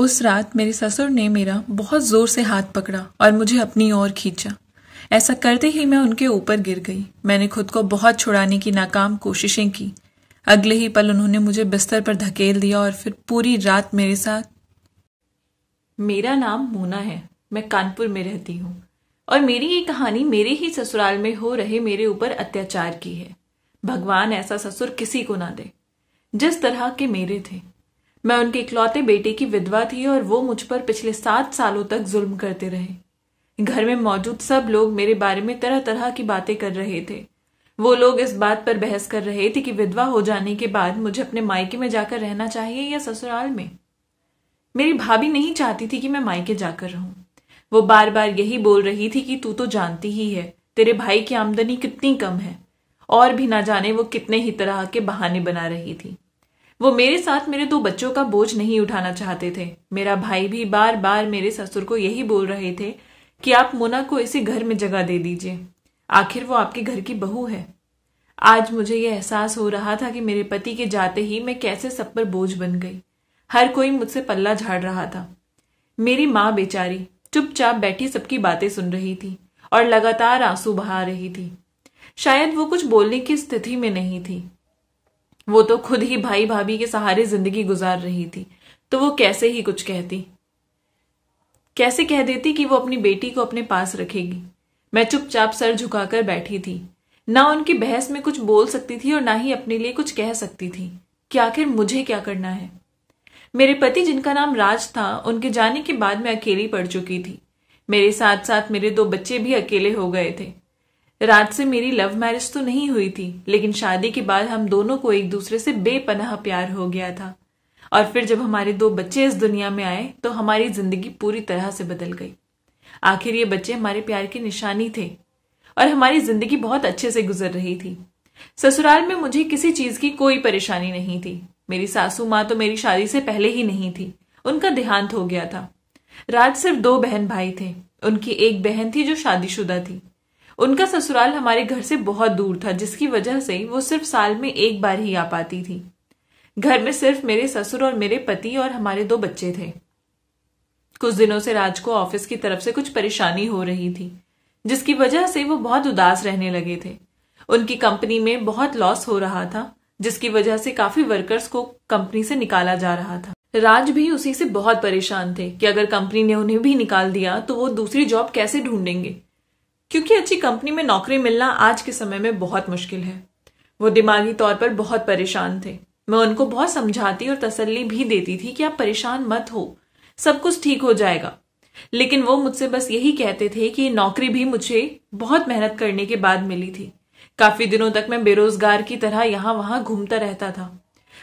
उस रात मेरे ससुर ने मेरा बहुत जोर से हाथ पकड़ा और मुझे अपनी ओर खींचा ऐसा करते ही मैं उनके ऊपर गिर गई मैंने खुद को बहुत छुड़ाने की नाकाम कोशिशें की अगले ही पल उन्होंने मुझे बिस्तर पर धकेल दिया और फिर पूरी रात मेरे साथ मेरा नाम मोना है मैं कानपुर में रहती हूँ और मेरी ये कहानी मेरे ही ससुराल में हो रहे मेरे ऊपर अत्याचार की है भगवान ऐसा ससुर किसी को ना दे जिस तरह के मेरे थे मैं उनके इकलौते बेटे की विधवा थी और वो मुझ पर पिछले सात सालों तक जुल्म करते रहे घर में मौजूद सब लोग मेरे बारे में तरह तरह की बातें कर रहे थे वो लोग इस बात पर बहस कर रहे थे कि विधवा हो जाने के बाद मुझे अपने मायके में जाकर रहना चाहिए या ससुराल में मेरी भाभी नहीं चाहती थी कि मैं मायके जाकर रहूं वो बार बार यही बोल रही थी कि तू तो जानती ही है तेरे भाई की आमदनी कितनी कम है और भी ना जाने वो कितने ही तरह के बहाने बना रही थी वो मेरे साथ मेरे दो बच्चों का बोझ नहीं उठाना चाहते थे मेरा भाई भी बार बार मेरे ससुर को यही बोल रहे थे कि आप मोना को इसी घर में जगह दे दीजिए आखिर वो आपके घर की बहू है आज मुझे यह एहसास हो रहा था कि मेरे पति के जाते ही मैं कैसे सब पर बोझ बन गई हर कोई मुझसे पल्ला झाड़ रहा था मेरी माँ बेचारी चुपचाप बैठी सबकी बातें सुन रही थी और लगातार आंसू बहा रही थी शायद वो कुछ बोलने की स्थिति में नहीं थी वो तो खुद ही भाई भाभी के सहारे जिंदगी गुजार रही थी तो वो कैसे ही कुछ कहती कैसे कह देती कि वो अपनी बेटी को अपने पास रखेगी मैं चुपचाप सर झुकाकर बैठी थी ना उनकी बहस में कुछ बोल सकती थी और ना ही अपने लिए कुछ कह सकती थी कि आखिर मुझे क्या करना है मेरे पति जिनका नाम राज था उनके जाने के बाद मैं अकेली पड़ चुकी थी मेरे साथ साथ मेरे दो बच्चे भी अकेले हो गए थे राज से मेरी लव मैरिज तो नहीं हुई थी लेकिन शादी के बाद हम दोनों को एक दूसरे से बेपनाह प्यार हो गया था और फिर जब हमारे दो बच्चे इस दुनिया में आए तो हमारी जिंदगी पूरी तरह से बदल गई आखिर ये बच्चे हमारे प्यार की निशानी थे और हमारी जिंदगी बहुत अच्छे से गुजर रही थी ससुराल में मुझे किसी चीज की कोई परेशानी नहीं थी मेरी सासू माँ तो मेरी शादी से पहले ही नहीं थी उनका देहांत हो गया था राज सिर्फ दो बहन भाई थे उनकी एक बहन थी जो शादीशुदा थी उनका ससुराल हमारे घर से बहुत दूर था जिसकी वजह से वो सिर्फ साल में एक बार ही आ पाती थी घर में सिर्फ मेरे ससुर और मेरे पति और हमारे दो बच्चे थे कुछ दिनों से राज को ऑफिस की तरफ से कुछ परेशानी हो रही थी जिसकी वजह से वो बहुत उदास रहने लगे थे उनकी कंपनी में बहुत लॉस हो रहा था जिसकी वजह से काफी वर्कर्स को कंपनी से निकाला जा रहा था राज भी उसी से बहुत परेशान थे कि अगर कंपनी ने उन्हें भी निकाल दिया तो वो दूसरी जॉब कैसे ढूंढेंगे क्योंकि अच्छी कंपनी में नौकरी मिलना आज के समय में बहुत मुश्किल है वो दिमागी तौर पर बहुत परेशान थे मैं उनको बहुत समझाती और तसल्ली भी देती थी कि आप परेशान मत हो सब कुछ ठीक हो जाएगा लेकिन वो मुझसे बस यही कहते थे कि नौकरी भी मुझे बहुत मेहनत करने के बाद मिली थी काफी दिनों तक मैं बेरोजगार की तरह यहां वहां घूमता रहता था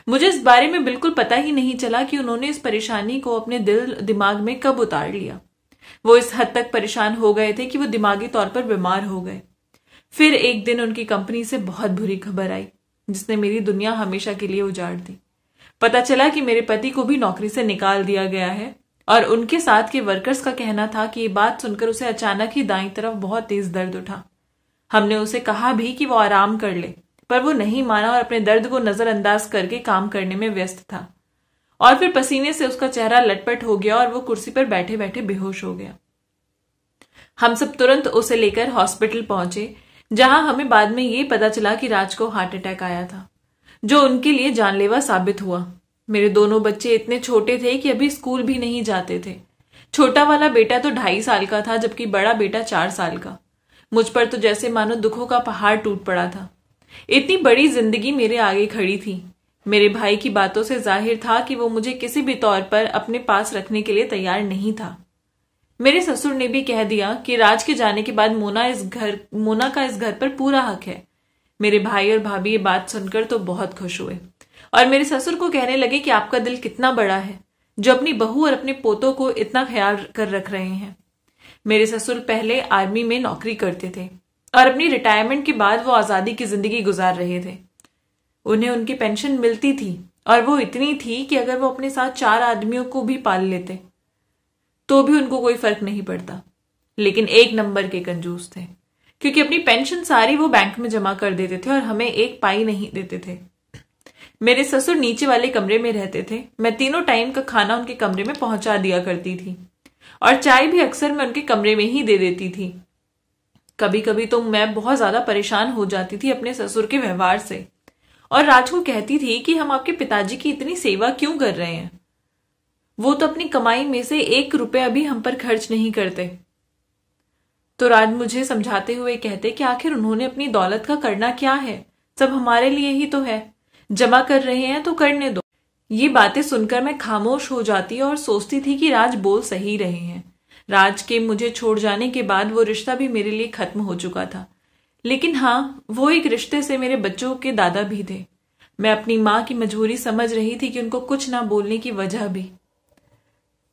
मुझे इस बारे में बिल्कुल पता ही नहीं चला कि उन्होंने इस परेशानी को अपने दिल दिमाग में कब उतार लिया वो इस हद तक परेशान हो गए थे कि वो दिमागी तौर पर बीमार हो गए फिर एक दिन उनकी कंपनी से बहुत बुरी खबर आई जिसने मेरी दुनिया हमेशा के लिए उजाड़ दी पता चला कि मेरे पति को भी नौकरी से निकाल दिया गया है और उनके साथ के वर्कर्स का कहना था कि ये बात सुनकर उसे अचानक ही दाई तरफ बहुत तेज दर्द उठा हमने उसे कहा भी कि वो आराम कर ले पर वो नहीं माना और अपने दर्द को नजरअंदाज करके काम करने में व्यस्त था और फिर पसीने से उसका चेहरा लटपट हो गया और वो कुर्सी पर बैठे बैठे बेहोश हो गया हम सब तुरंत उसे लेकर हॉस्पिटल पहुंचे जहां हमें बाद में ये पता चला कि राज को हार्ट अटैक आया था जो उनके लिए जानलेवा साबित हुआ मेरे दोनों बच्चे इतने छोटे थे कि अभी स्कूल भी नहीं जाते थे छोटा वाला बेटा तो ढाई साल का था जबकि बड़ा बेटा चार साल का मुझ पर तो जैसे मानो दुखों का पहाड़ टूट पड़ा था इतनी बड़ी जिंदगी मेरे आगे खड़ी थी मेरे भाई की बातों से जाहिर था कि वो मुझे किसी भी तौर पर अपने पास रखने के लिए तैयार नहीं था मेरे ससुर ने भी कह दिया कि राज के जाने के बाद मोना इस घर मोना का इस घर पर पूरा हक है मेरे भाई और भाभी ये बात सुनकर तो बहुत खुश हुए और मेरे ससुर को कहने लगे कि आपका दिल कितना बड़ा है जो अपनी बहू और अपने पोतों को इतना ख्याल कर रख रहे हैं मेरे ससुर पहले आर्मी में नौकरी करते थे और अपनी रिटायरमेंट के बाद वो आज़ादी की जिंदगी गुजार रहे थे उन्हें उनकी पेंशन मिलती थी और वो इतनी थी कि अगर वो अपने साथ चार आदमियों को भी पाल लेते तो भी उनको कोई फर्क नहीं पड़ता लेकिन एक नंबर के कंजूस थे क्योंकि अपनी पेंशन सारी वो बैंक में जमा कर देते थे और हमें एक पाई नहीं देते थे मेरे ससुर नीचे वाले कमरे में रहते थे मैं तीनों टाइम का खाना उनके कमरे में पहुंचा दिया करती थी और चाय भी अक्सर मैं उनके कमरे में ही दे देती थी कभी कभी तो मैं बहुत ज्यादा परेशान हो जाती थी अपने ससुर के व्यवहार से और राज को कहती थी कि हम आपके पिताजी की इतनी सेवा क्यों कर रहे हैं वो तो अपनी कमाई में से एक रुपया भी हम पर खर्च नहीं करते तो राज मुझे समझाते हुए कहते कि आखिर उन्होंने अपनी दौलत का करना क्या है सब हमारे लिए ही तो है जमा कर रहे हैं तो करने दो ये बातें सुनकर मैं खामोश हो जाती और सोचती थी कि राज बोल सही रहे हैं राज के मुझे छोड़ जाने के बाद वो रिश्ता भी मेरे लिए खत्म हो चुका था लेकिन हाँ वो एक रिश्ते से मेरे बच्चों के दादा भी थे मैं अपनी माँ की मजबूरी समझ रही थी कि उनको कुछ ना बोलने की वजह भी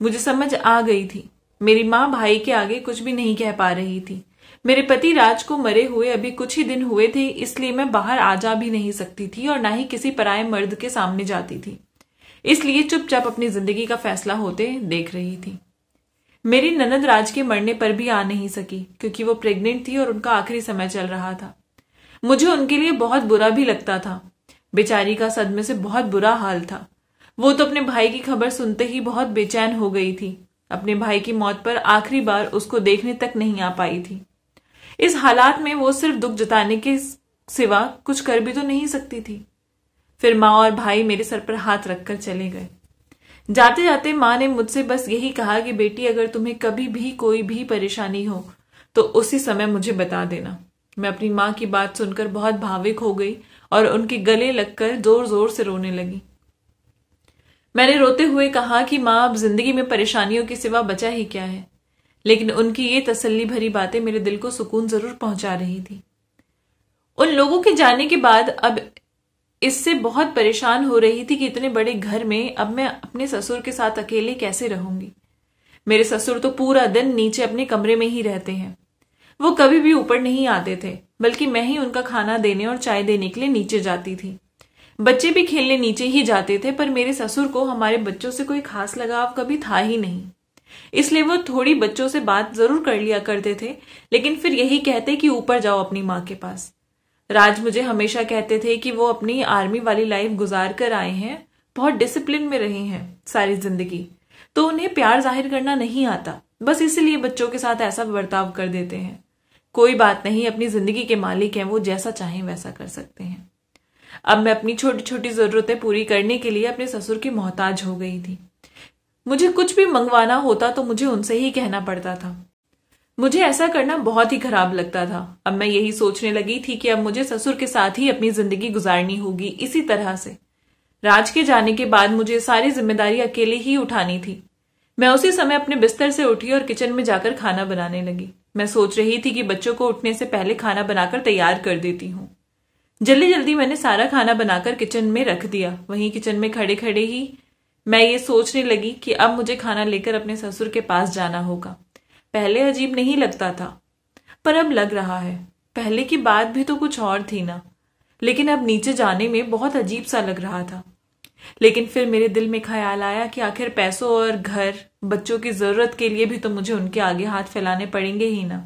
मुझे समझ आ गई थी मेरी माँ भाई के आगे कुछ भी नहीं कह पा रही थी मेरे पति राज को मरे हुए अभी कुछ ही दिन हुए थे इसलिए मैं बाहर आ जा भी नहीं सकती थी और ना ही किसी पराए मर्द के सामने जाती थी इसलिए चुपचाप अपनी जिंदगी का फैसला होते देख रही थी मेरी ननद राज के मरने पर भी आ नहीं सकी क्योंकि वो प्रेग्नेंट थी और उनका आखिरी समय चल रहा था मुझे उनके लिए बहुत बुरा भी लगता था बेचारी का सदमे से बहुत बुरा हाल था वो तो अपने भाई की खबर सुनते ही बहुत बेचैन हो गई थी अपने भाई की मौत पर आखिरी बार उसको देखने तक नहीं आ पाई थी इस हालात में वो सिर्फ दुख जताने के सिवा कुछ कर भी तो नहीं सकती थी फिर माँ और भाई मेरे सर पर हाथ रखकर चले गए जाते जाते माँ ने मुझसे बस यही कहा कि बेटी अगर तुम्हें कभी भी कोई भी परेशानी हो तो उसी समय मुझे बता देना मैं अपनी माँ की बात सुनकर बहुत भाविक हो गई और उनके गले लगकर जोर जोर से रोने लगी मैंने रोते हुए कहा कि माँ अब जिंदगी में परेशानियों के सिवा बचा ही क्या है लेकिन उनकी ये तसल्ली भरी बातें मेरे दिल को सुकून जरूर पहुंचा रही थी उन लोगों के जाने के बाद अब इससे बहुत परेशान हो रही थी कि इतने बड़े घर में अब मैं अपने ससुर के साथ अकेले कैसे रहूंगी मेरे ससुर तो पूरा दिन नीचे अपने कमरे में ही रहते हैं वो कभी भी ऊपर नहीं आते थे बल्कि मैं ही उनका खाना देने और चाय देने के लिए नीचे जाती थी बच्चे भी खेलने नीचे ही जाते थे पर मेरे ससुर को हमारे बच्चों से कोई खास लगाव कभी था ही नहीं इसलिए वो थोड़ी बच्चों से बात जरूर कर लिया करते थे लेकिन फिर यही कहते कि ऊपर जाओ अपनी माँ के पास राज मुझे हमेशा कहते थे कि वो अपनी आर्मी वाली लाइफ गुजार कर आए हैं बहुत डिसिप्लिन में रहे हैं सारी जिंदगी तो उन्हें प्यार जाहिर करना नहीं आता बस इसीलिए बच्चों के साथ ऐसा बर्ताव कर देते हैं कोई बात नहीं अपनी जिंदगी के मालिक हैं वो जैसा चाहें वैसा कर सकते हैं अब मैं अपनी छोटी छोटी जरूरतें पूरी करने के लिए अपने ससुर की मोहताज हो गई थी मुझे कुछ भी मंगवाना होता तो मुझे उनसे ही कहना पड़ता था मुझे ऐसा करना बहुत ही खराब लगता था अब मैं यही सोचने लगी थी कि अब मुझे ससुर के साथ ही अपनी जिंदगी गुजारनी होगी इसी तरह से राज के जाने के बाद मुझे सारी जिम्मेदारी अकेले ही उठानी थी मैं उसी समय अपने बिस्तर से उठी और किचन में जाकर खाना बनाने लगी मैं सोच रही थी कि बच्चों को उठने से पहले खाना बनाकर तैयार कर देती हूँ जल्दी जल्दी मैंने सारा खाना बनाकर किचन में रख दिया वहीं किचन में खड़े खड़े ही मैं ये सोचने लगी कि अब मुझे खाना लेकर अपने ससुर के पास जाना होगा पहले अजीब नहीं लगता था पर अब लग रहा है पहले की बात भी तो कुछ और थी ना लेकिन अब नीचे जाने में बहुत अजीब सा लग रहा था लेकिन फिर मेरे दिल में ख्याल आया कि आखिर पैसों और घर बच्चों की जरूरत के लिए भी तो मुझे उनके आगे हाथ फैलाने पड़ेंगे ही ना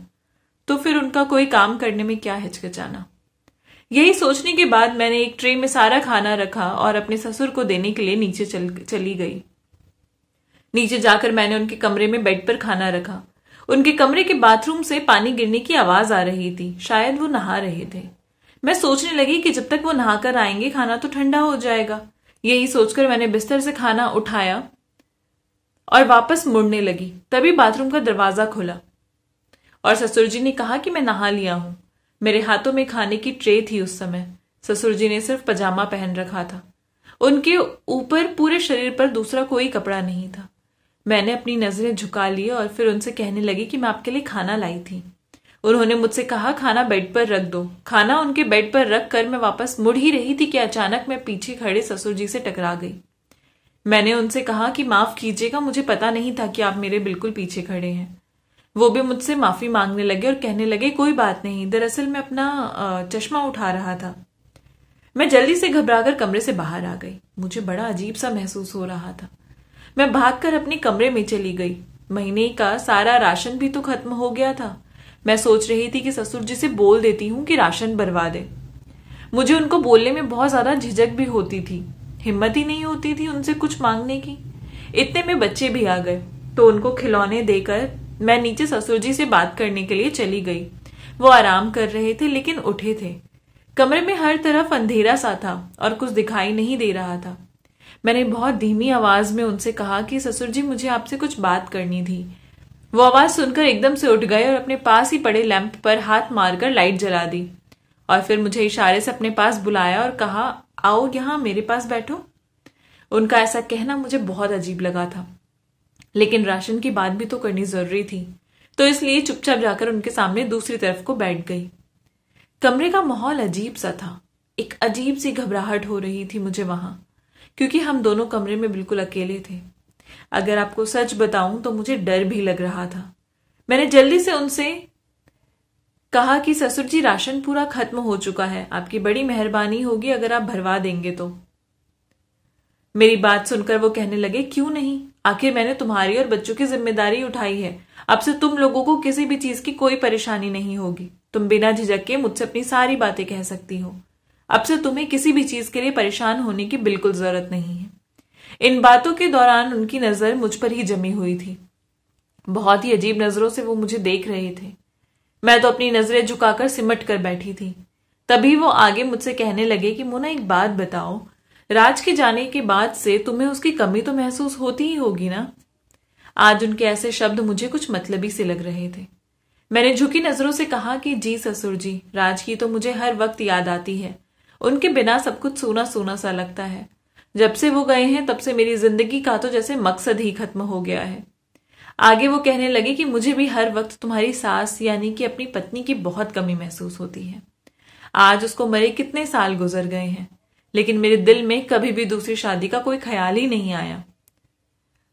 तो फिर उनका कोई काम करने में क्या हिचकिचाना यही सोचने के बाद मैंने एक ट्रे में सारा खाना रखा और अपने ससुर को देने के लिए नीचे चल, चली गई नीचे जाकर मैंने उनके कमरे में बेड पर खाना रखा उनके कमरे के बाथरूम से पानी गिरने की आवाज आ रही थी शायद वो नहा रहे थे मैं सोचने लगी कि जब तक वो नहाकर आएंगे खाना तो ठंडा हो जाएगा यही सोचकर मैंने बिस्तर से खाना उठाया और वापस मुड़ने लगी तभी बाथरूम का दरवाजा खुला और ससुर जी ने कहा कि मैं नहा लिया हूं मेरे हाथों में खाने की ट्रे थी उस समय ससुर जी ने सिर्फ पजामा पहन रखा था उनके ऊपर पूरे शरीर पर दूसरा कोई कपड़ा नहीं था मैंने अपनी नज़रें झुका ली और फिर उनसे कहने लगी कि मैं आपके लिए खाना लाई थी उन्होंने मुझसे कहा खाना बेड पर रख दो खाना उनके बेड पर रख कर मैं वापस मुड़ ही रही थी कि अचानक मैं पीछे खड़े ससुर जी से टकरा गई मैंने उनसे कहा कि माफ कीजिएगा मुझे पता नहीं था कि आप मेरे बिल्कुल पीछे खड़े हैं वो भी मुझसे माफी मांगने लगे और कहने लगे कोई बात नहीं दरअसल मैं अपना चश्मा उठा रहा था मैं जल्दी से घबराकर कमरे से बाहर आ गई मुझे बड़ा अजीब सा महसूस हो रहा था मैं भागकर अपने कमरे में चली गई महीने का सारा राशन भी तो खत्म हो गया था मैं सोच रही थी कि ससुर जी से बोल देती हूँ कि राशन बनवा दे मुझे उनको बोलने में बहुत ज्यादा झिझक भी होती थी हिम्मत ही नहीं होती थी उनसे कुछ मांगने की इतने में बच्चे भी आ गए तो उनको खिलौने देकर मैं नीचे ससुर जी से बात करने के लिए चली गई वो आराम कर रहे थे लेकिन उठे थे कमरे में हर तरफ अंधेरा सा था और कुछ दिखाई नहीं दे रहा था मैंने बहुत धीमी आवाज में उनसे कहा कि ससुर जी मुझे आपसे कुछ बात करनी थी वो आवाज सुनकर एकदम से उठ गए और अपने पास ही पड़े लैंप पर हाथ मारकर लाइट जला दी और फिर मुझे इशारे से अपने पास बुलाया और कहा आओ यहां मेरे पास बैठो उनका ऐसा कहना मुझे बहुत अजीब लगा था लेकिन राशन की बात भी तो करनी जरूरी थी तो इसलिए चुपचाप जाकर उनके सामने दूसरी तरफ को बैठ गई कमरे का माहौल अजीब सा था एक अजीब सी घबराहट हो रही थी मुझे वहां क्योंकि हम दोनों कमरे में बिल्कुल अकेले थे अगर आपको सच बताऊं तो मुझे डर भी लग रहा था मैंने जल्दी से उनसे कहा कि ससुर जी राशन पूरा खत्म हो चुका है आपकी बड़ी मेहरबानी होगी अगर आप भरवा देंगे तो मेरी बात सुनकर वो कहने लगे क्यों नहीं आखिर मैंने तुम्हारी और बच्चों की जिम्मेदारी उठाई है अब से तुम लोगों को किसी भी चीज की कोई परेशानी नहीं होगी तुम बिना झिझक के मुझसे अपनी सारी बातें कह सकती हो अब से तुम्हें किसी भी चीज के लिए परेशान होने की बिल्कुल जरूरत नहीं है इन बातों के दौरान उनकी नजर मुझ पर ही जमी हुई थी बहुत ही अजीब नजरों से वो मुझे देख रहे थे मैं तो अपनी नजरें झुकाकर सिमट कर बैठी थी तभी वो आगे मुझसे कहने लगे कि मोना एक बात बताओ राज के जाने के बाद से तुम्हें उसकी कमी तो महसूस होती ही होगी ना आज उनके ऐसे शब्द मुझे कुछ मतलबी से लग रहे थे मैंने झुकी नजरों से कहा कि जी ससुर जी राज की तो मुझे हर वक्त याद आती है उनके बिना सब कुछ सोना सोना सा लगता है जब से वो गए हैं तब से मेरी जिंदगी का तो जैसे मकसद ही खत्म हो गया है आगे वो कहने लगे कि मुझे भी हर वक्त तुम्हारी सास यानी कि अपनी पत्नी की बहुत कमी महसूस होती है आज उसको मरे कितने साल गुजर गए हैं लेकिन मेरे दिल में कभी भी दूसरी शादी का कोई ख्याल ही नहीं आया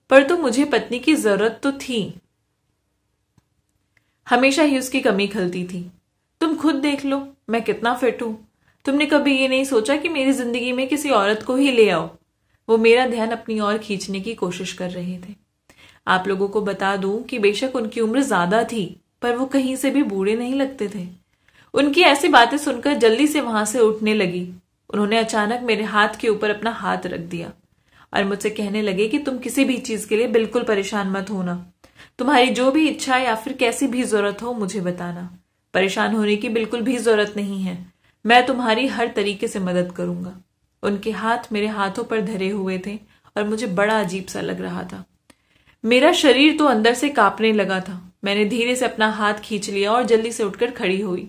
पर तो मुझे पत्नी की जरूरत तो थी हमेशा ही उसकी कमी खलती थी तुम खुद देख लो मैं कितना फिट हूं तुमने कभी ये नहीं सोचा कि मेरी जिंदगी में किसी औरत को ही ले आओ वो मेरा ध्यान अपनी ओर खींचने की कोशिश कर रहे थे आप लोगों को बता दूं कि बेशक उनकी उम्र ज्यादा थी पर वो कहीं से भी बूढ़े नहीं लगते थे उनकी ऐसी बातें सुनकर जल्दी से वहां से उठने लगी उन्होंने अचानक मेरे हाथ के ऊपर अपना हाथ रख दिया और मुझसे कहने लगे कि तुम किसी भी चीज के लिए बिल्कुल परेशान मत होना तुम्हारी जो भी इच्छा या फिर कैसी भी जरूरत हो मुझे बताना परेशान होने की बिल्कुल भी जरूरत नहीं है मैं तुम्हारी हर तरीके से मदद करूंगा उनके हाथ मेरे हाथों पर धरे हुए थे और मुझे बड़ा अजीब सा लग रहा था मेरा शरीर तो अंदर से कांपने लगा था मैंने धीरे से अपना हाथ खींच लिया और जल्दी से उठकर खड़ी हुई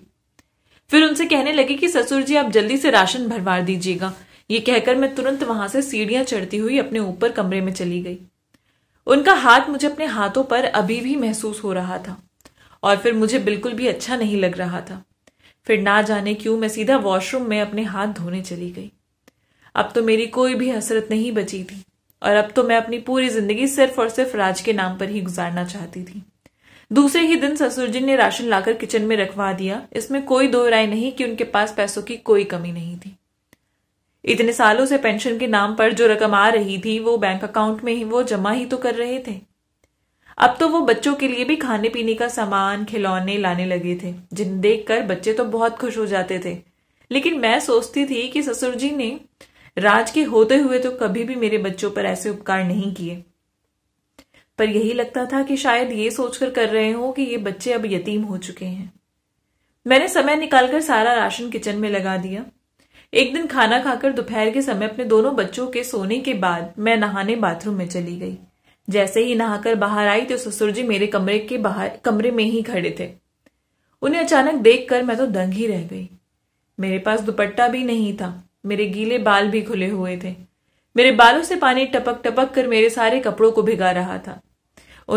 फिर उनसे कहने लगी कि ससुर जी आप जल्दी से राशन भरवा दीजिएगा ये कहकर मैं तुरंत वहां से सीढ़ियां चढ़ती हुई अपने ऊपर कमरे में चली गई उनका हाथ मुझे अपने हाथों पर अभी भी महसूस हो रहा था और फिर मुझे बिल्कुल भी अच्छा नहीं लग रहा था फिर ना जाने क्यों मैं सीधा वॉशरूम में अपने हाथ धोने चली गई अब तो मेरी कोई भी हसरत नहीं बची थी और अब तो मैं अपनी पूरी जिंदगी सिर्फ और सिर्फ राज के नाम पर ही गुजारना चाहती थी दूसरे ही दिन ससुर जी ने राशन लाकर किचन में रखवा दिया इसमें कोई दो राय नहीं कि उनके पास पैसों की कोई कमी नहीं थी इतने सालों से पेंशन के नाम पर जो रकम आ रही थी वो बैंक अकाउंट में ही वो जमा ही तो कर रहे थे अब तो वो बच्चों के लिए भी खाने पीने का सामान खिलौने लाने लगे थे जिन देखकर बच्चे तो बहुत खुश हो जाते थे लेकिन मैं सोचती थी कि ससुर जी ने राज के होते हुए तो कभी भी मेरे बच्चों पर ऐसे उपकार नहीं किए पर यही लगता था कि शायद ये सोचकर कर रहे हो कि ये बच्चे अब यतीम हो चुके हैं मैंने समय निकालकर सारा राशन किचन में लगा दिया एक दिन खाना खाकर दोपहर के समय अपने दोनों बच्चों के सोने के बाद मैं नहाने बाथरूम में चली गई जैसे ही नहाकर बाहर आई तो ससुर जी मेरे कमरे के बाहर कमरे में ही खड़े थे उन्हें अचानक देखकर मैं तो दंग ही रह गई मेरे पास दुपट्टा भी नहीं था मेरे गीले बाल भी खुले हुए थे मेरे बालों से पानी टपक टपक कर मेरे सारे कपड़ों को भिगा रहा था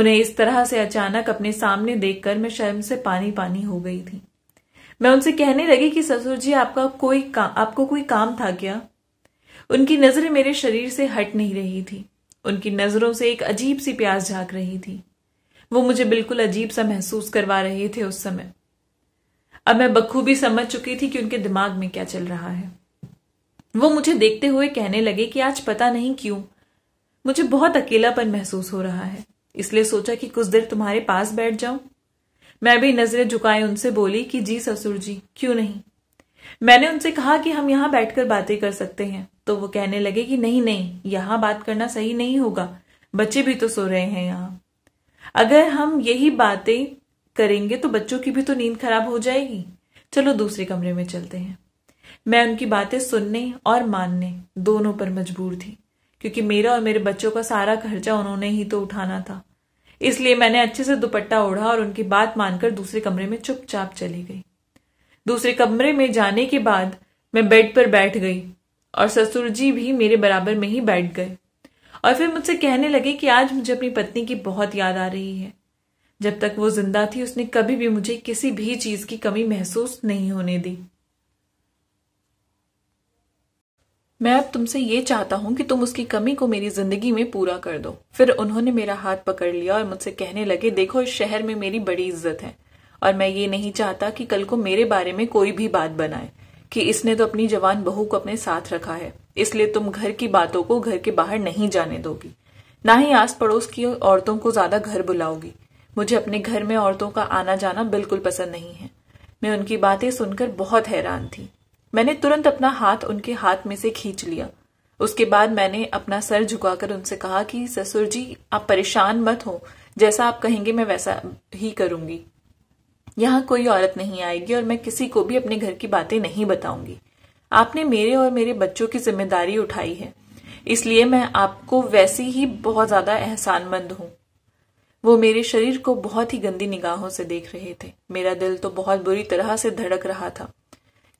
उन्हें इस तरह से अचानक अपने सामने देखकर मैं शर्म से पानी पानी हो गई थी मैं उनसे कहने लगी कि ससुर जी आपका कोई काम आपको कोई काम था क्या उनकी नजर मेरे शरीर से हट नहीं रही थी उनकी नजरों से एक अजीब सी प्यास झाक रही थी वो मुझे बिल्कुल अजीब सा महसूस करवा रहे थे उस समय अब मैं बखूबी समझ चुकी थी कि उनके दिमाग में क्या चल रहा है वो मुझे देखते हुए कहने लगे कि आज पता नहीं क्यों मुझे बहुत अकेलापन महसूस हो रहा है इसलिए सोचा कि कुछ देर तुम्हारे पास बैठ जाऊं मैं भी नजरें झुकाए उनसे बोली कि जी ससुर जी क्यों नहीं मैंने उनसे कहा कि हम यहाँ बैठकर बातें कर सकते हैं तो वो कहने लगे कि नहीं नहीं यहाँ बात करना सही नहीं होगा बच्चे भी तो सो रहे हैं यहाँ अगर हम यही बातें करेंगे तो बच्चों की भी तो नींद खराब हो जाएगी चलो दूसरे कमरे में चलते हैं मैं उनकी बातें सुनने और मानने दोनों पर मजबूर थी क्योंकि मेरा और मेरे बच्चों का सारा खर्चा उन्होंने ही तो उठाना था इसलिए मैंने अच्छे से दुपट्टा ओढ़ा और उनकी बात मानकर दूसरे कमरे में चुपचाप चली गई दूसरे कमरे में जाने के बाद मैं बेड पर बैठ गई और ससुर जी भी मेरे बराबर में ही बैठ गए और फिर मुझसे कहने लगे कि आज मुझे अपनी पत्नी की बहुत याद आ रही है जब तक वो जिंदा थी उसने कभी भी मुझे किसी भी चीज की कमी महसूस नहीं होने दी मैं अब तुमसे ये चाहता हूं कि तुम उसकी कमी को मेरी जिंदगी में पूरा कर दो फिर उन्होंने मेरा हाथ पकड़ लिया और मुझसे कहने लगे देखो इस शहर में मेरी बड़ी इज्जत है और मैं ये नहीं चाहता कि कल को मेरे बारे में कोई भी बात बनाए कि इसने तो अपनी जवान बहू को अपने साथ रखा है इसलिए तुम घर की बातों को घर के बाहर नहीं जाने दोगी ना ही आस पड़ोस की औरतों को ज्यादा घर बुलाओगी मुझे अपने घर में औरतों का आना जाना बिल्कुल पसंद नहीं है मैं उनकी बातें सुनकर बहुत हैरान थी मैंने तुरंत अपना हाथ उनके हाथ में से खींच लिया उसके बाद मैंने अपना सर झुकाकर उनसे कहा कि ससुर जी आप परेशान मत हो जैसा आप कहेंगे मैं वैसा ही करूंगी यहाँ कोई औरत नहीं आएगी और मैं किसी को भी अपने घर की बातें नहीं बताऊंगी आपने मेरे और मेरे बच्चों की जिम्मेदारी उठाई है इसलिए मैं आपको वैसे ही बहुत ज्यादा एहसानमंद हूं वो मेरे शरीर को बहुत ही गंदी निगाहों से देख रहे थे मेरा दिल तो बहुत बुरी तरह से धड़क रहा था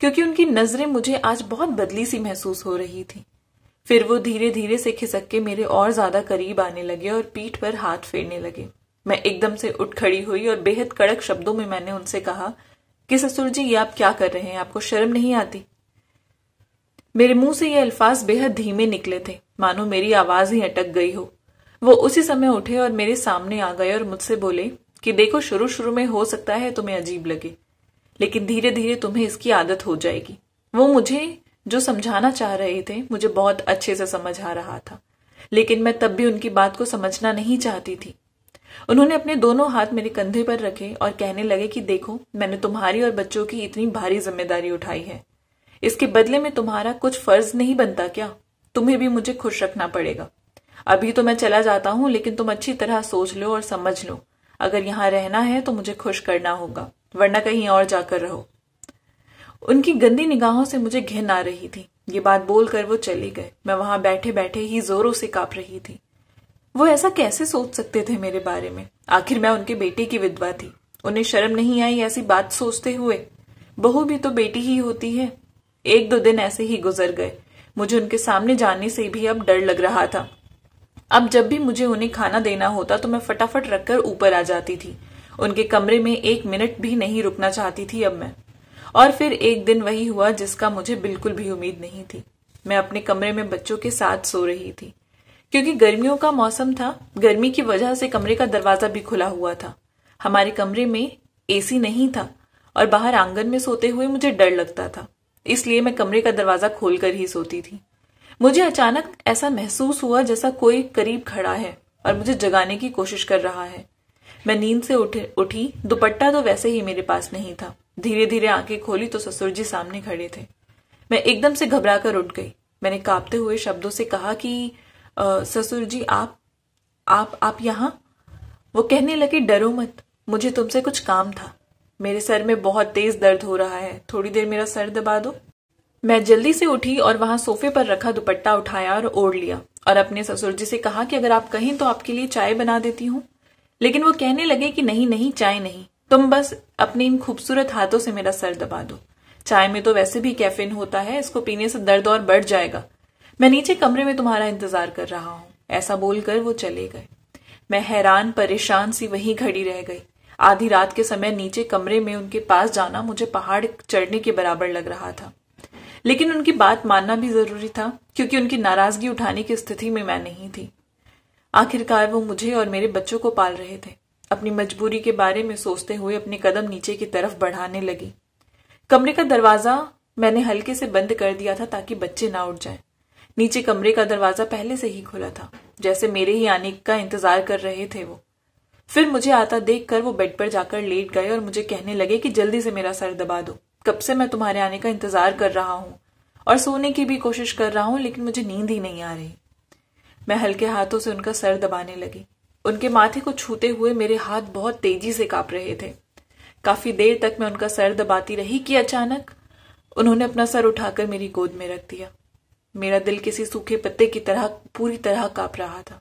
क्योंकि उनकी नजरें मुझे आज बहुत बदली सी महसूस हो रही थी फिर वो धीरे धीरे से खिसक के मेरे और ज्यादा करीब आने लगे और पीठ पर हाथ फेरने लगे मैं एकदम से उठ खड़ी हुई और बेहद कड़क शब्दों में मैंने उनसे कहा कि ससुर जी ये आप क्या कर रहे हैं आपको शर्म नहीं आती मेरे मुंह से ये अल्फाज बेहद धीमे निकले थे मानो मेरी आवाज ही अटक गई हो वो उसी समय उठे और मेरे सामने आ गए और मुझसे बोले कि देखो शुरू शुरू में हो सकता है तुम्हें अजीब लगे लेकिन धीरे धीरे तुम्हें इसकी आदत हो जाएगी वो मुझे जो समझाना चाह रहे थे मुझे बहुत अच्छे से समझ आ रहा था लेकिन मैं तब भी उनकी बात को समझना नहीं चाहती थी उन्होंने अपने दोनों हाथ मेरे कंधे पर रखे और कहने लगे कि देखो मैंने तुम्हारी और बच्चों की इतनी भारी जिम्मेदारी उठाई है इसके बदले में तुम्हारा कुछ फर्ज नहीं बनता क्या तुम्हें भी मुझे खुश रखना पड़ेगा अभी तो मैं चला जाता हूं लेकिन तुम अच्छी तरह सोच लो और समझ लो अगर यहाँ रहना है तो मुझे खुश करना होगा वरना कहीं और जाकर रहो उनकी गंदी निगाहों से मुझे घिन आ रही थी ये बात बोलकर वो चले गए मैं वहां बैठे बैठे ही जोरों से कांप रही थी वो ऐसा कैसे सोच सकते थे मेरे बारे में आखिर मैं उनके बेटे की विधवा थी उन्हें शर्म नहीं आई ऐसी बात सोचते हुए बहू भी तो बेटी ही होती है एक दो दिन ऐसे ही गुजर गए मुझे उनके सामने जाने से भी अब डर लग रहा था अब जब भी मुझे उन्हें खाना देना होता तो मैं फटाफट रखकर ऊपर आ जाती थी उनके कमरे में एक मिनट भी नहीं रुकना चाहती थी अब मैं और फिर एक दिन वही हुआ जिसका मुझे बिल्कुल भी उम्मीद नहीं थी मैं अपने कमरे में बच्चों के साथ सो रही थी क्योंकि गर्मियों का मौसम था गर्मी की वजह से कमरे का दरवाजा भी खुला हुआ था हमारे कमरे में एसी नहीं था और बाहर आंगन में सोते हुए मुझे डर लगता था इसलिए मैं कमरे का दरवाजा खोलकर ही सोती थी मुझे अचानक ऐसा महसूस हुआ जैसा कोई करीब खड़ा है और मुझे जगाने की कोशिश कर रहा है मैं नींद से उठ उठी दुपट्टा तो वैसे ही मेरे पास नहीं था धीरे धीरे आंखें खोली तो ससुर जी सामने खड़े थे मैं एकदम से घबरा कर उठ गई मैंने कांपते हुए शब्दों से कहा कि ससुर जी आप आप आप यहाँ वो कहने लगे डरो मत मुझे तुमसे कुछ काम था मेरे सर में बहुत तेज दर्द हो रहा है थोड़ी देर मेरा सर दबा दो मैं जल्दी से उठी और वहां सोफे पर रखा दुपट्टा उठाया और ओढ़ लिया और अपने ससुर जी से कहा कि अगर आप कहें तो आपके लिए चाय बना देती हूँ लेकिन वो कहने लगे कि नहीं नहीं चाय नहीं तुम बस अपने इन खूबसूरत हाथों से मेरा सर दबा दो चाय में तो वैसे भी कैफिन होता है इसको पीने से दर्द और बढ़ जाएगा मैं नीचे कमरे में तुम्हारा इंतजार कर रहा हूं ऐसा बोलकर वो चले गए मैं हैरान परेशान सी वहीं खड़ी रह गई आधी रात के समय नीचे कमरे में उनके पास जाना मुझे पहाड़ चढ़ने के बराबर लग रहा था लेकिन उनकी बात मानना भी जरूरी था क्योंकि उनकी नाराजगी उठाने की स्थिति में मैं नहीं थी आखिरकार वो मुझे और मेरे बच्चों को पाल रहे थे अपनी मजबूरी के बारे में सोचते हुए अपने कदम नीचे की तरफ बढ़ाने लगी कमरे का दरवाजा मैंने हल्के से बंद कर दिया था ताकि बच्चे ना उठ जाएं। नीचे कमरे का दरवाजा पहले से ही खुला था जैसे मेरे ही आने का इंतजार कर रहे थे वो फिर मुझे आता देखकर वो बेड पर जाकर लेट गए और मुझे कहने लगे कि जल्दी से मेरा सर दबा दो कब से मैं तुम्हारे आने का इंतजार कर रहा हूँ और सोने की भी कोशिश कर रहा हूँ लेकिन मुझे नींद ही नहीं आ रही मैं हल्के हाथों से उनका सर दबाने लगी उनके माथे को छूते हुए मेरे हाथ बहुत तेजी से काप रहे थे काफी देर तक मैं उनका सर दबाती रही कि अचानक उन्होंने अपना सर उठाकर मेरी गोद में रख दिया मेरा दिल किसी सूखे पत्ते की तरह पूरी तरह कांप रहा था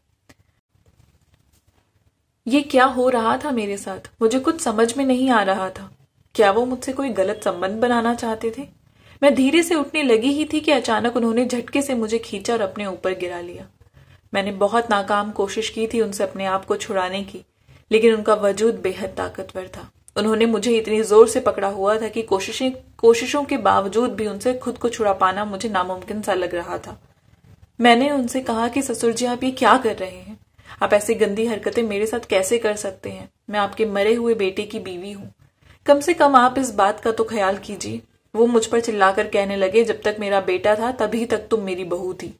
ये क्या हो रहा था मेरे साथ मुझे कुछ समझ में नहीं आ रहा था क्या वो मुझसे कोई गलत संबंध बनाना चाहते थे मैं धीरे से उठने लगी ही थी कि अचानक उन्होंने झटके से मुझे खींचा और अपने ऊपर गिरा लिया मैंने बहुत नाकाम कोशिश की थी उनसे अपने आप को छुड़ाने की लेकिन उनका वजूद बेहद ताकतवर था उन्होंने मुझे इतनी जोर से पकड़ा हुआ था कि कोशिशें कोशिशों के बावजूद भी उनसे खुद को छुड़ा पाना मुझे नामुमकिन सा लग रहा था मैंने उनसे कहा कि ससुर जी आप ये क्या कर रहे हैं आप ऐसी गंदी हरकतें मेरे साथ कैसे कर सकते हैं मैं आपके मरे हुए बेटे की बीवी हूँ कम से कम आप इस बात का तो ख्याल कीजिए वो मुझ पर चिल्लाकर कहने लगे जब तक मेरा बेटा था तभी तक तुम मेरी बहू थी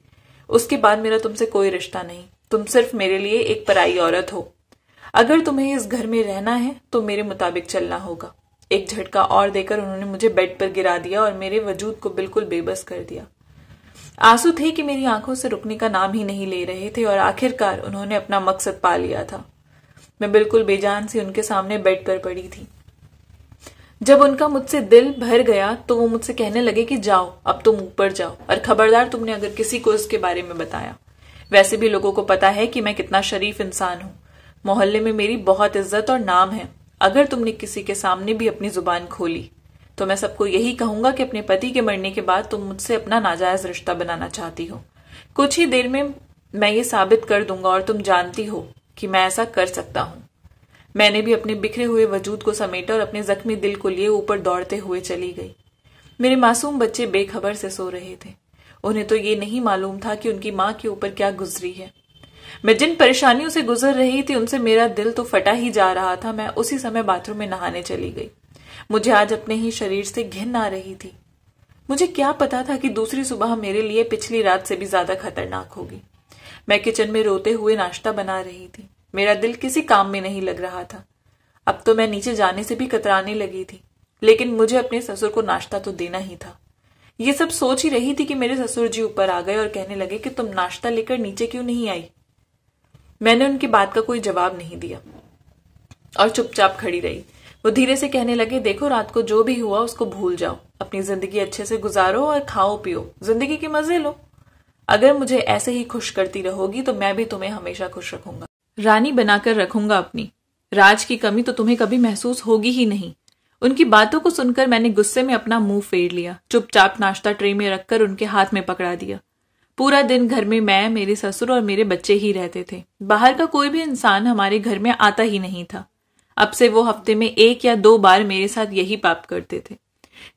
उसके बाद मेरा तुमसे कोई रिश्ता नहीं तुम सिर्फ मेरे लिए एक पराई औरत हो अगर तुम्हें इस घर में रहना है तो मेरे मुताबिक चलना होगा एक झटका और देकर उन्होंने मुझे बेड पर गिरा दिया और मेरे वजूद को बिल्कुल बेबस कर दिया आंसू थे कि मेरी आंखों से रुकने का नाम ही नहीं ले रहे थे और आखिरकार उन्होंने अपना मकसद पा लिया था मैं बिल्कुल बेजान सी उनके सामने बेड पर पड़ी थी जब उनका मुझसे दिल भर गया तो वो मुझसे कहने लगे कि जाओ अब तुम ऊपर जाओ और खबरदार तुमने अगर किसी को इसके बारे में बताया वैसे भी लोगों को पता है कि मैं कितना शरीफ इंसान हूं मोहल्ले में मेरी बहुत इज्जत और नाम है अगर तुमने किसी के सामने भी अपनी जुबान खोली तो मैं सबको यही कहूंगा कि अपने पति के मरने के बाद तुम मुझसे अपना नाजायज रिश्ता बनाना चाहती हो कुछ ही देर में मैं ये साबित कर दूंगा और तुम जानती हो कि मैं ऐसा कर सकता हूं मैंने भी अपने बिखरे हुए वजूद को समेटा और अपने जख्मी दिल को लिए ऊपर दौड़ते हुए चली गई मेरे मासूम बच्चे बेखबर से सो रहे थे उन्हें तो ये नहीं मालूम था कि उनकी माँ के ऊपर क्या गुजरी है मैं जिन परेशानियों से गुजर रही थी उनसे मेरा दिल तो फटा ही जा रहा था मैं उसी समय बाथरूम में नहाने चली गई मुझे आज अपने ही शरीर से घिन आ रही थी मुझे क्या पता था कि दूसरी सुबह मेरे लिए पिछली रात से भी ज्यादा खतरनाक होगी मैं किचन में रोते हुए नाश्ता बना रही थी मेरा दिल किसी काम में नहीं लग रहा था अब तो मैं नीचे जाने से भी कतराने लगी थी लेकिन मुझे अपने ससुर को नाश्ता तो देना ही था ये सब सोच ही रही थी कि मेरे ससुर जी ऊपर आ गए और कहने लगे कि तुम नाश्ता लेकर नीचे क्यों नहीं आई मैंने उनकी बात का कोई जवाब नहीं दिया और चुपचाप खड़ी रही वो धीरे से कहने लगे देखो रात को जो भी हुआ उसको भूल जाओ अपनी जिंदगी अच्छे से गुजारो और खाओ पियो जिंदगी के मजे लो अगर मुझे ऐसे ही खुश करती रहोगी तो मैं भी तुम्हें हमेशा खुश रखूंगा रानी बनाकर रखूंगा अपनी राज की कमी तो तुम्हें कभी महसूस होगी ही नहीं उनकी बातों को सुनकर मैंने गुस्से में अपना मुंह फेर लिया चुपचाप नाश्ता ट्रे में रखकर उनके हाथ में पकड़ा दिया पूरा दिन घर में मैं मेरे ससुर और मेरे बच्चे ही रहते थे बाहर का कोई भी इंसान हमारे घर में आता ही नहीं था अब से वो हफ्ते में एक या दो बार मेरे साथ यही पाप करते थे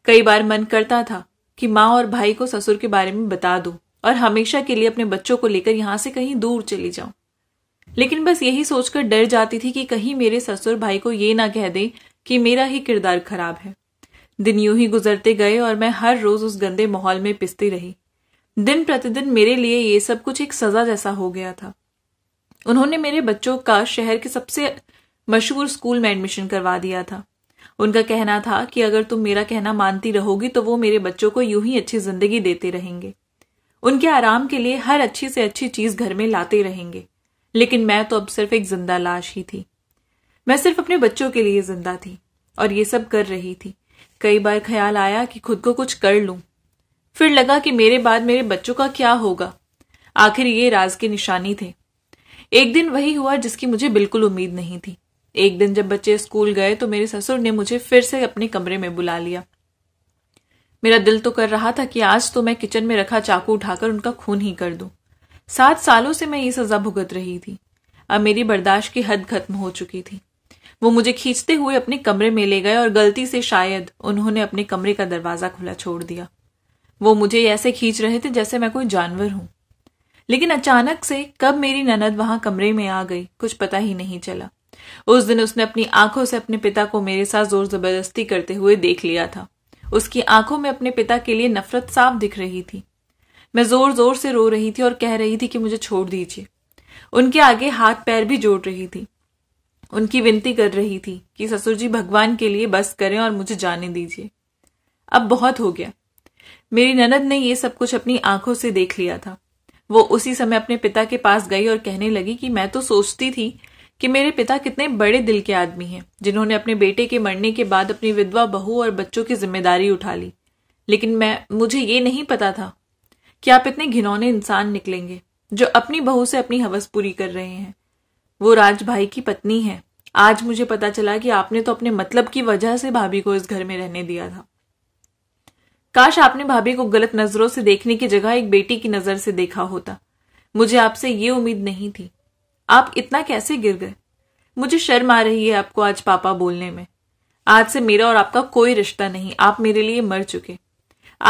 कई बार मन करता था कि माँ और भाई को ससुर के बारे में बता दू और हमेशा के लिए अपने बच्चों को लेकर यहां से कहीं दूर चली जाऊं लेकिन बस यही सोचकर डर जाती थी कि कहीं मेरे ससुर भाई को ये ना कह दे कि मेरा ही किरदार खराब है दिन यूं ही गुजरते गए और मैं हर रोज उस गंदे माहौल में पिसती रही दिन प्रतिदिन मेरे लिए ये सब कुछ एक सजा जैसा हो गया था उन्होंने मेरे बच्चों का शहर के सबसे मशहूर स्कूल में एडमिशन करवा दिया था उनका कहना था कि अगर तुम मेरा कहना मानती रहोगी तो वो मेरे बच्चों को यूं ही अच्छी जिंदगी देते रहेंगे उनके आराम के लिए हर अच्छी से अच्छी चीज घर में लाते रहेंगे लेकिन मैं तो अब सिर्फ एक जिंदा लाश ही थी मैं सिर्फ अपने बच्चों के लिए जिंदा थी और ये सब कर रही थी कई बार ख्याल आया कि खुद को कुछ कर लूं फिर लगा कि मेरे बाद मेरे बच्चों का क्या होगा आखिर ये राज की निशानी थे एक दिन वही हुआ जिसकी मुझे बिल्कुल उम्मीद नहीं थी एक दिन जब बच्चे स्कूल गए तो मेरे ससुर ने मुझे फिर से अपने कमरे में बुला लिया मेरा दिल तो कर रहा था कि आज तो मैं किचन में रखा चाकू उठाकर उनका खून ही कर दूं। सात सालों से मैं ये सजा भुगत रही थी अब मेरी बर्दाश्त की हद खत्म हो चुकी थी वो मुझे खींचते हुए अपने कमरे में ले गए और गलती से शायद उन्होंने अपने कमरे का दरवाजा खुला छोड़ दिया वो मुझे ऐसे खींच रहे थे जैसे मैं कोई जानवर हूं लेकिन अचानक से कब मेरी ननद वहां कमरे में आ गई कुछ पता ही नहीं चला उस दिन उसने अपनी आंखों से अपने पिता को मेरे साथ जोर जबरदस्ती करते हुए देख लिया था उसकी आंखों में अपने पिता के लिए नफरत साफ दिख रही थी मैं जोर जोर से रो रही थी और कह रही थी कि मुझे छोड़ दीजिए उनके आगे हाथ पैर भी जोड़ रही थी उनकी विनती कर रही थी कि ससुर जी भगवान के लिए बस करें और मुझे जाने दीजिए अब बहुत हो गया मेरी ननद ने यह सब कुछ अपनी आंखों से देख लिया था वो उसी समय अपने पिता के पास गई और कहने लगी कि मैं तो सोचती थी कि मेरे पिता कितने बड़े दिल के आदमी हैं जिन्होंने अपने बेटे के मरने के बाद अपनी विधवा बहू और बच्चों की जिम्मेदारी उठा ली लेकिन मैं मुझे ये नहीं पता था कि आप इतने घिनौने इंसान निकलेंगे जो अपनी बहू से अपनी हवस पूरी कर रहे हैं वो राज भाई की पत्नी है आज मुझे पता चला कि आपने तो अपने मतलब की वजह से भाभी को इस घर में रहने दिया था काश आपने भाभी को गलत नजरों से देखने की जगह एक बेटी की नजर से देखा होता मुझे आपसे ये उम्मीद नहीं थी आप इतना कैसे गिर गए मुझे शर्म आ रही है आपको आज पापा बोलने में आज से मेरा और आपका कोई रिश्ता नहीं आप मेरे लिए मर चुके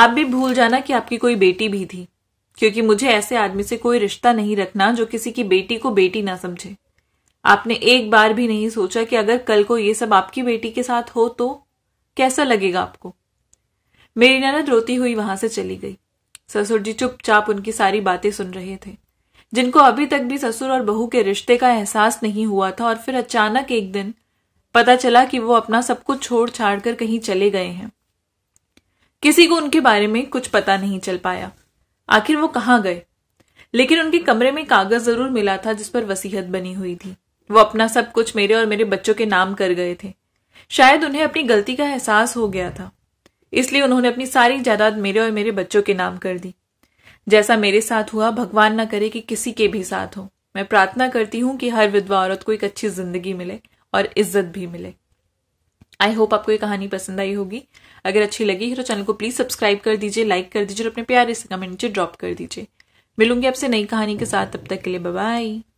आप भी भूल जाना कि आपकी कोई बेटी भी थी क्योंकि मुझे ऐसे आदमी से कोई रिश्ता नहीं रखना जो किसी की बेटी को बेटी ना समझे आपने एक बार भी नहीं सोचा कि अगर कल को ये सब आपकी बेटी के साथ हो तो कैसा लगेगा आपको मेरी ननद रोती हुई वहां से चली गई ससुर जी चुपचाप उनकी सारी बातें सुन रहे थे जिनको अभी तक भी ससुर और बहू के रिश्ते का एहसास नहीं हुआ था और फिर अचानक एक दिन पता चला कि वो अपना सब कुछ छोड़ छाड़ कर कहीं चले गए हैं किसी को उनके बारे में कुछ पता नहीं चल पाया आखिर वो कहाँ गए लेकिन उनके कमरे में कागज जरूर मिला था जिस पर वसीहत बनी हुई थी वो अपना सब कुछ मेरे और मेरे बच्चों के नाम कर गए थे शायद उन्हें अपनी गलती का एहसास हो गया था इसलिए उन्होंने अपनी सारी जायदाद मेरे और मेरे बच्चों के नाम कर दी जैसा मेरे साथ हुआ भगवान ना करे कि किसी के भी साथ हो मैं प्रार्थना करती हूं कि हर विधवा औरत को एक अच्छी जिंदगी मिले और इज्जत भी मिले आई होप आपको ये कहानी पसंद आई होगी अगर अच्छी लगी है तो चैनल को प्लीज सब्सक्राइब कर दीजिए लाइक कर दीजिए और अपने प्यारे से कमेंट नीचे ड्रॉप कर दीजिए मिलूंगी आपसे नई कहानी के साथ तब तक के लिए बाय